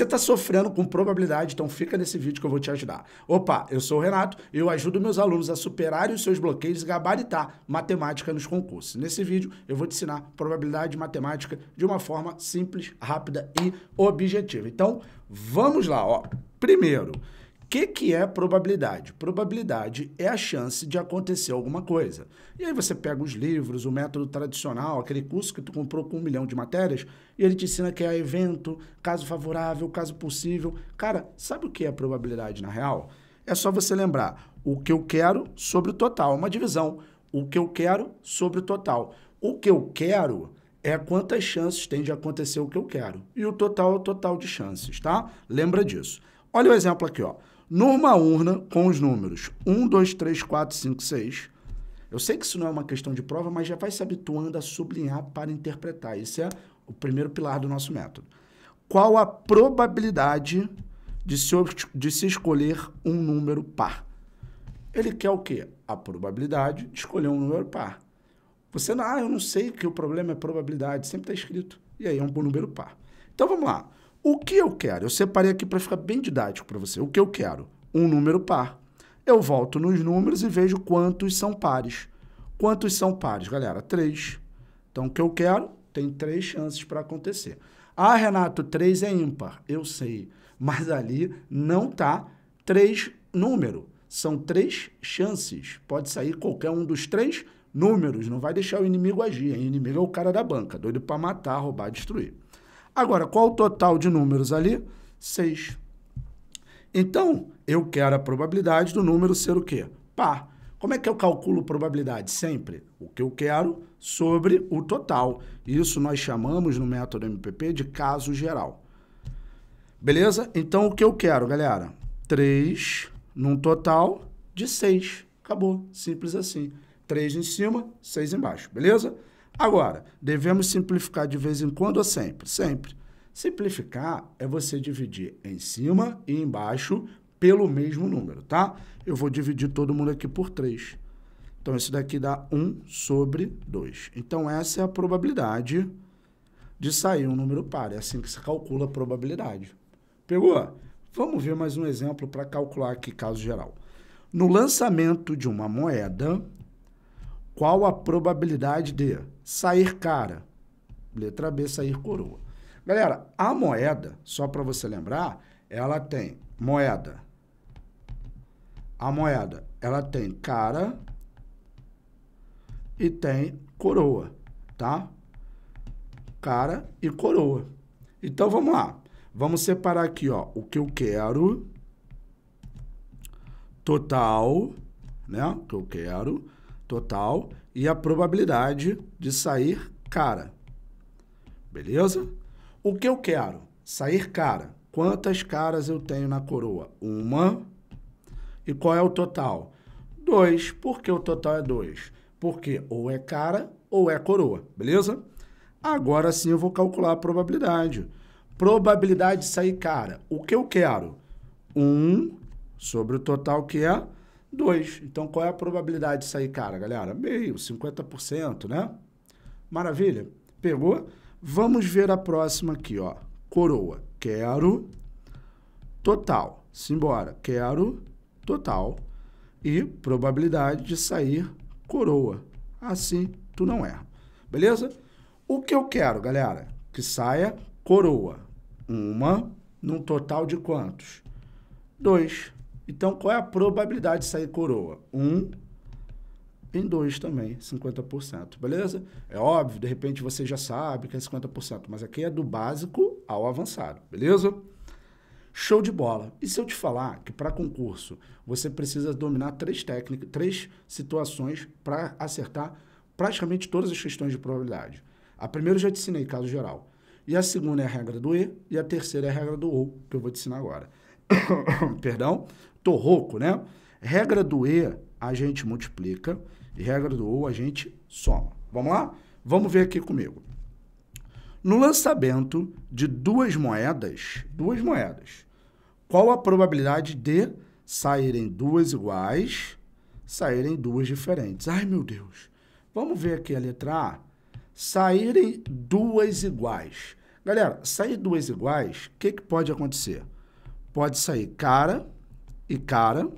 Você está sofrendo com probabilidade, então fica nesse vídeo que eu vou te ajudar. Opa, eu sou o Renato e eu ajudo meus alunos a superarem os seus bloqueios e gabaritar matemática nos concursos. Nesse vídeo eu vou te ensinar probabilidade de matemática de uma forma simples, rápida e objetiva. Então, vamos lá, ó. Primeiro, que, que é probabilidade? Probabilidade é a chance de acontecer alguma coisa. E aí você pega os livros, o método tradicional, aquele curso que tu comprou com um milhão de matérias, e ele te ensina que é evento, caso favorável, caso possível. Cara, sabe o que é probabilidade na real? É só você lembrar o que eu quero sobre o total, uma divisão. O que eu quero sobre o total. O que eu quero é quantas chances tem de acontecer o que eu quero. E o total é o total de chances, tá? Lembra disso. Olha o exemplo aqui, ó numa urna com os números 1, 2, 3, 4, 5, 6. Eu sei que isso não é uma questão de prova, mas já vai se habituando a sublinhar para interpretar. Isso é o primeiro pilar do nosso método. Qual a probabilidade de se, de se escolher um número par? Ele quer o quê? A probabilidade de escolher um número par. Você, ah, eu não sei que o problema é probabilidade, sempre está escrito. E aí é um número par. Então vamos lá. O que eu quero? Eu separei aqui para ficar bem didático para você. O que eu quero? Um número par. Eu volto nos números e vejo quantos são pares. Quantos são pares, galera? Três. Então, o que eu quero tem três chances para acontecer. Ah, Renato, três é ímpar. Eu sei, mas ali não tá três número. São três chances. Pode sair qualquer um dos três números. Não vai deixar o inimigo agir. O inimigo é o cara da banca, doido para matar, roubar, destruir. Agora, qual o total de números ali? 6. Então, eu quero a probabilidade do número ser o quê? Par. Como é que eu calculo probabilidade? Sempre o que eu quero sobre o total. Isso nós chamamos no método MPP de caso geral. Beleza? Então, o que eu quero, galera? 3 num total de 6. Acabou. Simples assim. 3 em cima, 6 embaixo. Beleza? Agora, devemos simplificar de vez em quando ou sempre? Sempre. Simplificar é você dividir em cima e embaixo pelo mesmo número, tá? Eu vou dividir todo mundo aqui por 3. Então, isso daqui dá 1 sobre 2. Então, essa é a probabilidade de sair um número par. É assim que se calcula a probabilidade. Pegou? Vamos ver mais um exemplo para calcular aqui caso geral. No lançamento de uma moeda, qual a probabilidade de sair cara. Letra B, sair coroa. Galera, a moeda, só para você lembrar, ela tem moeda. A moeda, ela tem cara e tem coroa, tá? Cara e coroa. Então, vamos lá. Vamos separar aqui, ó, o que eu quero, total, né, o que eu quero, total, e a probabilidade de sair cara. Beleza? O que eu quero? Sair cara. Quantas caras eu tenho na coroa? Uma. E qual é o total? Dois. Por que o total é dois? Porque ou é cara ou é coroa, beleza? Agora sim eu vou calcular a probabilidade. Probabilidade de sair cara. O que eu quero? 1 um sobre o total que é 2. Então, qual é a probabilidade de sair cara, galera? Meio, 50%, né? Maravilha. Pegou? Vamos ver a próxima aqui, ó. Coroa, quero. Total, simbora, quero. Total. E probabilidade de sair coroa. Assim, tu não erra. Beleza? O que eu quero, galera? Que saia coroa. Uma num total de quantos? Dois. Então, qual é a probabilidade de sair coroa? Um em dois também, 50%, beleza? É óbvio, de repente você já sabe que é 50%, mas aqui é do básico ao avançado, beleza? Show de bola. E se eu te falar que para concurso você precisa dominar três técnicas, três situações para acertar praticamente todas as questões de probabilidade. A primeira eu já te ensinei, caso geral. E a segunda é a regra do E, e a terceira é a regra do OU, que eu vou te ensinar agora. Perdão? torroco, né? Regra do E, a gente multiplica. E regra do O, a gente soma. Vamos lá? Vamos ver aqui comigo. No lançamento de duas moedas, duas moedas, qual a probabilidade de saírem duas iguais, saírem duas diferentes? Ai, meu Deus. Vamos ver aqui a letra A. Saírem duas iguais. Galera, sair duas iguais, o que, que pode acontecer? Pode sair cara e cara,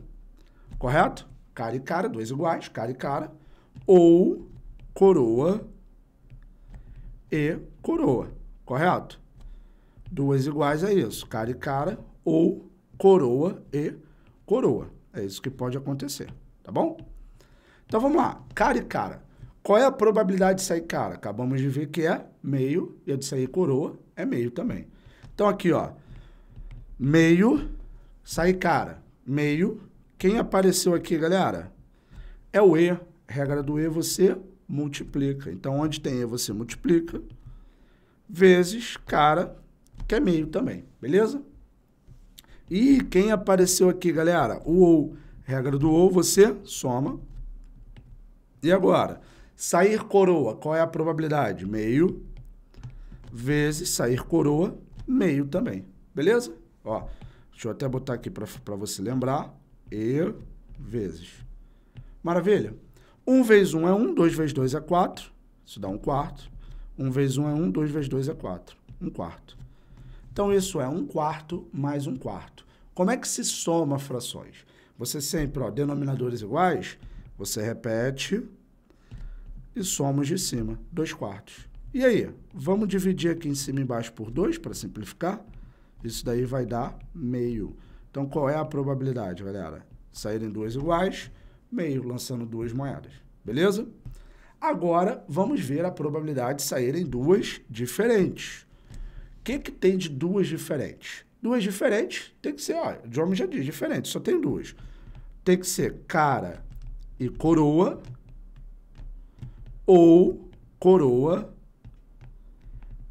correto? Cara e cara, dois iguais, cara e cara. Ou coroa e coroa, correto? Duas iguais é isso, cara e cara, ou coroa e coroa. É isso que pode acontecer, tá bom? Então vamos lá, cara e cara. Qual é a probabilidade de sair cara? Acabamos de ver que é meio, e a de sair coroa é meio também. Então aqui, ó, meio, sair cara meio. Quem apareceu aqui, galera? É o E. Regra do E, você multiplica. Então, onde tem E, você multiplica. Vezes cara, que é meio também, beleza? E quem apareceu aqui, galera? O OU. Regra do OU, você soma. E agora? Sair coroa, qual é a probabilidade? Meio vezes sair coroa, meio também. Beleza? Ó, Deixa eu até botar aqui para você lembrar. E er vezes. Maravilha? 1 vezes 1 é 1, 2 vezes 2 é 4. Isso dá um quarto. 1 vezes 1 é 1, 2 vezes 2 é 4. Um quarto. Então, isso é um quarto mais um quarto. Como é que se soma frações? Você sempre, ó, denominadores iguais, você repete e soma os de cima, 2 quartos. E aí, vamos dividir aqui em cima e embaixo por 2 para simplificar? Isso daí vai dar meio. Então, qual é a probabilidade, galera? Saírem duas iguais, meio lançando duas moedas. Beleza? Agora, vamos ver a probabilidade de saírem duas diferentes. O que, que tem de duas diferentes? Duas diferentes tem que ser, ó, o John já diz, diferente, só tem duas. Tem que ser cara e coroa ou coroa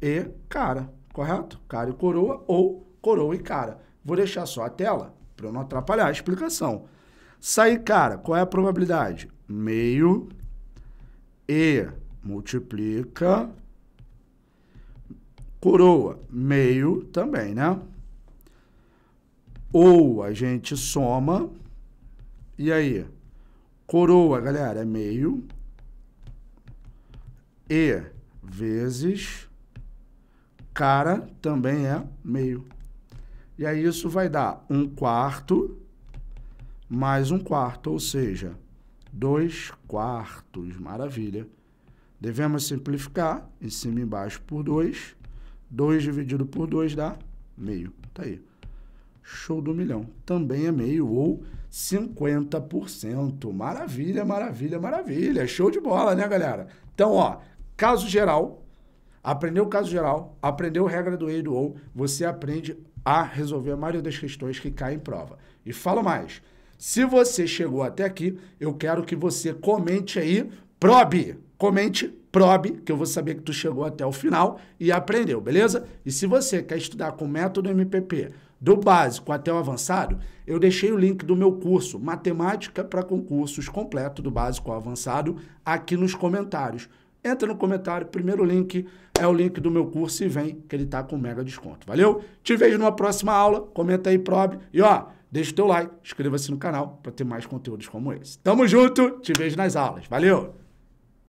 e cara correto? Cara e coroa ou coroa e cara. Vou deixar só a tela para eu não atrapalhar a explicação. Sair cara, qual é a probabilidade? Meio e multiplica coroa, meio também, né? Ou a gente soma, e aí? Coroa, galera, é meio e vezes cara também é meio. E aí isso vai dar um quarto mais um quarto, ou seja, dois quartos. Maravilha. Devemos simplificar em cima e embaixo por dois dois dividido por dois dá meio. Tá aí. Show do milhão. Também é meio ou 50%. Maravilha, maravilha, maravilha. Show de bola, né, galera? Então, ó, caso geral, Aprendeu o caso geral, aprendeu a regra do E do OU, você aprende a resolver a maioria das questões que caem em prova. E falo mais, se você chegou até aqui, eu quero que você comente aí, probe, comente probe, que eu vou saber que tu chegou até o final e aprendeu, beleza? E se você quer estudar com método MPP, do básico até o avançado, eu deixei o link do meu curso Matemática para Concursos completo do básico ao avançado aqui nos comentários entra no comentário, primeiro link é o link do meu curso e vem, que ele tá com mega desconto. Valeu? Te vejo numa próxima aula, comenta aí, probe. E ó, deixa o teu like, inscreva-se no canal para ter mais conteúdos como esse. Tamo junto, te vejo nas aulas. Valeu!